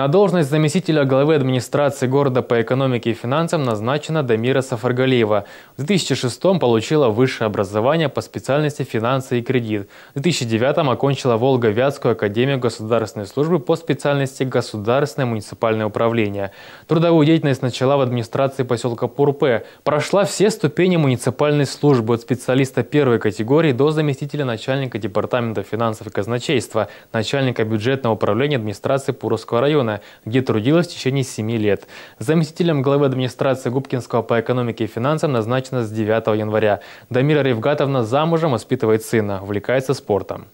На должность заместителя главы администрации города по экономике и финансам назначена Дамира Сафаргалиева. В 2006 получила высшее образование по специальности «Финансы и кредит». В 2009 окончила Волго-Вятскую академию государственной службы по специальности «Государственное муниципальное управление». Трудовую деятельность начала в администрации поселка Пурпе. Прошла все ступени муниципальной службы от специалиста первой категории до заместителя начальника департамента финансов и казначейства, начальника бюджетного управления администрации Пуровского района района, где трудилась в течение 7 лет. Заместителем главы администрации Губкинского по экономике и финансам назначена с 9 января. Дамира Ревгатовна замужем, воспитывает сына, увлекается спортом.